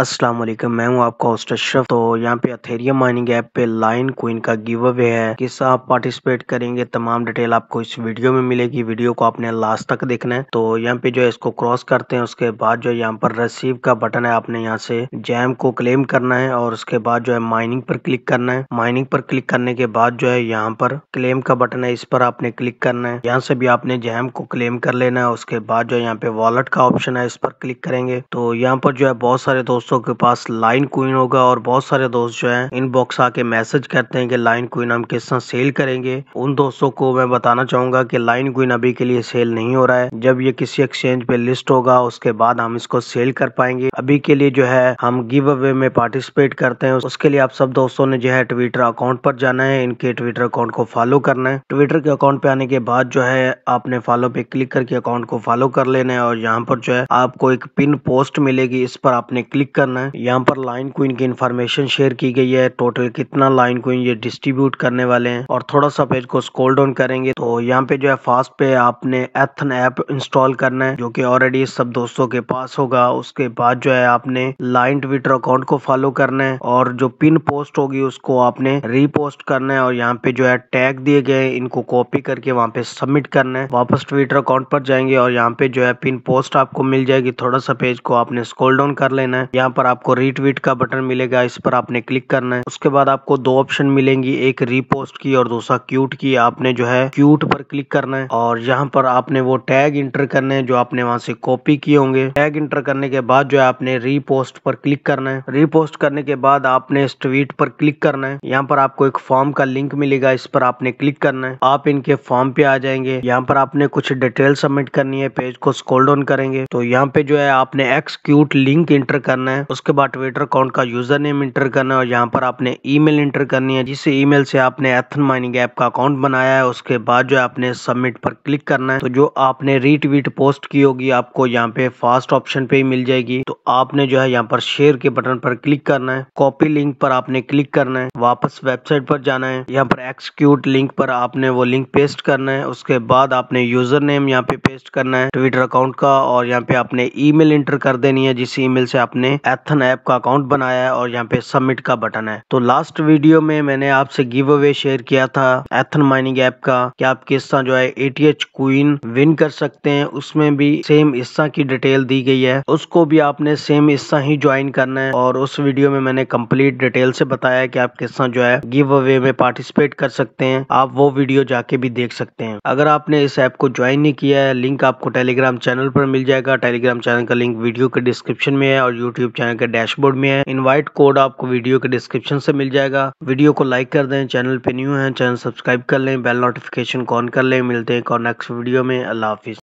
अस्सलाम वालेकुम मैं हूं आपका होस्ट अशरफ तो यहां पे अथेरिया माइनिंग ऐप पे लाइन कोइन का गिव अवे है किस आप पार्टिसिपेट करेंगे तमाम डिटेल आपको इस वीडियो में मिलेगी वीडियो को आपने लास्ट तक देखना है तो यहां पे जो है इसको क्रॉस करते हैं उसके बाद जो यहां पर रिसीव का बटन है आपने यहाँ से जैम को क्लेम करना है और उसके बाद जो है माइनिंग पर क्लिक करना है माइनिंग पर क्लिक करने के बाद जो है यहाँ पर क्लेम का बटन है इस पर आपने क्लिक करना है यहाँ से भी आपने जैम को क्लेम कर लेना है उसके बाद जो है यहाँ पे वॉलेट का ऑप्शन है इस पर क्लिक करेंगे तो यहाँ पर जो है बहुत सारे दोस्त दोस्तों के पास लाइन क्वीन होगा और बहुत सारे दोस्त जो हैं इनबॉक्स आके मैसेज करते हैं कि लाइन क्वीन हम किस तरह सेल करेंगे उन दोस्तों को मैं बताना चाहूंगा कि लाइन क्वीन अभी के लिए सेल नहीं हो रहा है जब ये किसी एक्सचेंज पे लिस्ट होगा उसके बाद हम इसको सेल कर पाएंगे अभी के लिए जो है हम गिव अवे में पार्टिसिपेट करते हैं उसके लिए आप सब दोस्तों ने जो है ट्विटर अकाउंट पर जाना है इनके ट्विटर अकाउंट को फॉलो करना है ट्विटर के अकाउंट पे आने के बाद जो है आपने फॉलो पे क्लिक करके अकाउंट को फॉलो कर लेना है और यहाँ पर जो है आपको एक पिन पोस्ट मिलेगी इस पर आपने क्लिक करना है यहाँ पर लाइन क्वीन की इन्फॉर्मेशन शेयर की गई है टोटल कितना लाइन क्वीन ये डिस्ट्रीब्यूट करने वाले हैं और थोड़ा सा पेज को स्कोल डाउन करेंगे तो यहाँ पे जो है फास्ट पे आपने एथन ऐप इंस्टॉल करना है जो कि ऑलरेडी सब दोस्तों के पास होगा उसके बाद जो है आपने लाइन ट्विटर अकाउंट को फॉलो करना है और जो पिन पोस्ट होगी उसको आपने रीपोस्ट करना है और यहाँ पे जो है टैग दिए गए इनको कॉपी करके वहाँ पे सबमिट करना है वापस ट्विटर अकाउंट पर जाएंगे और यहाँ पे जो है पिन पोस्ट आपको मिल जाएगी थोड़ा सा पेज को आपने स्कोल डाउन कर लेना है यहाँ पर आपको रीट्वीट का बटन मिलेगा इस पर आपने क्लिक करना है उसके बाद आपको दो ऑप्शन मिलेंगी एक रीपोस्ट की और दूसरा क्यूट की आपने जो है क्यूट पर क्लिक करना है और यहाँ पर आपने वो टैग इंटर करने है जो आपने वहां से कॉपी किए होंगे टैग इंटर करने के बाद जो है आपने रीपोस्ट पर क्लिक करना है रीपोस्ट करने के बाद आपने इस ट्वीट पर क्लिक करना है यहाँ पर आपको एक फॉर्म का लिंक मिलेगा इस पर आपने क्लिक करना है आप इनके फॉर्म पे आ जाएंगे यहाँ पर आपने कुछ डिटेल सबमिट करनी है पेज को स्कोल्ड डाउन करेंगे तो यहाँ पे जो है आपने एक्स क्यूट लिंक इंटर करना है करना है उसके बाद ट्विटर अकाउंट का यूजर नेम इंटर करना है और यहाँ पर आपने ईमेल इंटर करनी है जिस ईमेल से आपने एथन माइनिंग ऐप का अकाउंट बनाया है उसके बाद जो आपने सबमिट पर क्लिक करना है तो जो आपने रीट्वीट पोस्ट की होगी आपको यहाँ पे फास्ट ऑप्शन पे ही मिल जाएगी तो आपने जो है यहाँ पर शेयर के बटन पर क्लिक करना है कॉपी लिंक पर आपने क्लिक करना है वापस वेबसाइट पर जाना है यहाँ पर एक्सक्यूट लिंक पर आपने वो लिंक पेस्ट करना है उसके बाद आपने यूजर नेम यहाँ पे पेस्ट करना है ट्विटर अकाउंट का और यहाँ पे आपने ईमेल इंटर कर देनी है जिस ईमेल से आपने एथन ऐप का अकाउंट बनाया है और यहाँ पे सबमिट का बटन है तो लास्ट वीडियो में मैंने आपसे गिव अवे शेयर किया था एथन माइनिंग ऐप का कि आप किस तरह जो है एटीएच क्वीन विन कर सकते हैं उसमें भी सेम हिस्सा की डिटेल दी गई है उसको भी आपने सेम हिस्सा ही ज्वाइन करना है और उस वीडियो में मैंने कंप्लीट डिटेल से बताया कि आप किस पर्सन जो है गिव अवे में पार्टिसिपेट कर सकते हैं आप वो वीडियो जाके भी देख सकते हैं अगर आपने इस ऐप को ज्वाइन नहीं किया है लिंक आपको टेलीग्राम चैनल पर मिल जाएगा टेलीग्राम चैनल का लिंक वीडियो के डिस्क्रिप्शन में है और यूट्यूब चैनल के डैशबोर्ड में है इन्वाइट कोड आपको वीडियो के डिस्क्रिप्शन से मिल जाएगा वीडियो को लाइक कर दें चैनल पे न्यू है चैनल सब्सक्राइब कर लें बेल नोटिफिकेशन ऑन कर लें मिलते हैं और नेक्स्ट वीडियो में अल्लाह हाफिज